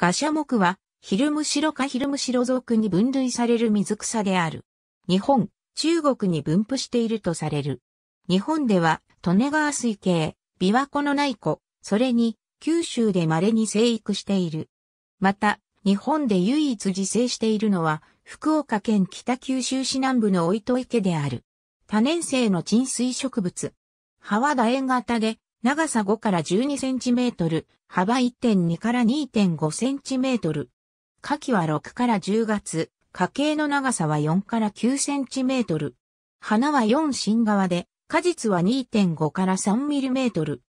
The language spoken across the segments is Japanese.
ガシャモクは、ヒルムシロかヒルムシロ属に分類される水草である。日本、中国に分布しているとされる。日本では、利根川水系、琵琶湖の内湖、それに、九州で稀に生育している。また、日本で唯一自生しているのは、福岡県北九州市南部のお糸池である。多年生の沈水植物。葉は楕円型で、長さ5から12センチメートル、幅1.2から2.5センチメートル。夏季は6から10月、花茎の長さは4から9センチメートル。花は4芯側で、果実は2.5から3ミリメートル。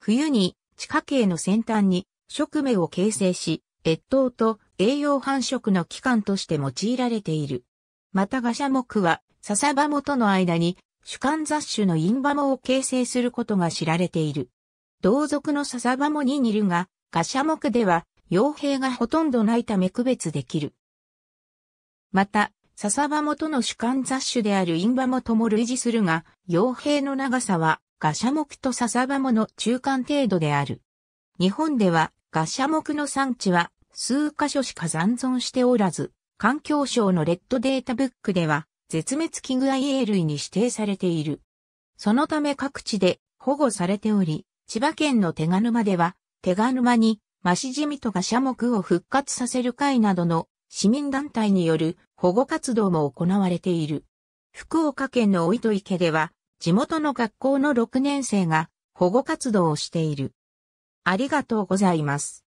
冬に、地下茎の先端に、植芽を形成し、越冬と栄養繁殖の期間として用いられている。またガシャ木は、笹葉元の間に主観雑種のインバモを形成することが知られている。同族の笹バモに似るが、ガシャ目では、傭兵がほとんどないため区別できる。また、笹バモとの主観雑種であるインバモとも類似するが、傭兵の長さは、ガシャ目と笹バモの中間程度である。日本では、ガシャ目の産地は、数箇所しか残存しておらず、環境省のレッドデータブックでは、絶滅危惧 IA 類に指定されている。そのため各地で保護されており、千葉県の手賀沼では、手賀沼にマシジミとか社目を復活させる会などの市民団体による保護活動も行われている。福岡県のお糸池では、地元の学校の6年生が保護活動をしている。ありがとうございます。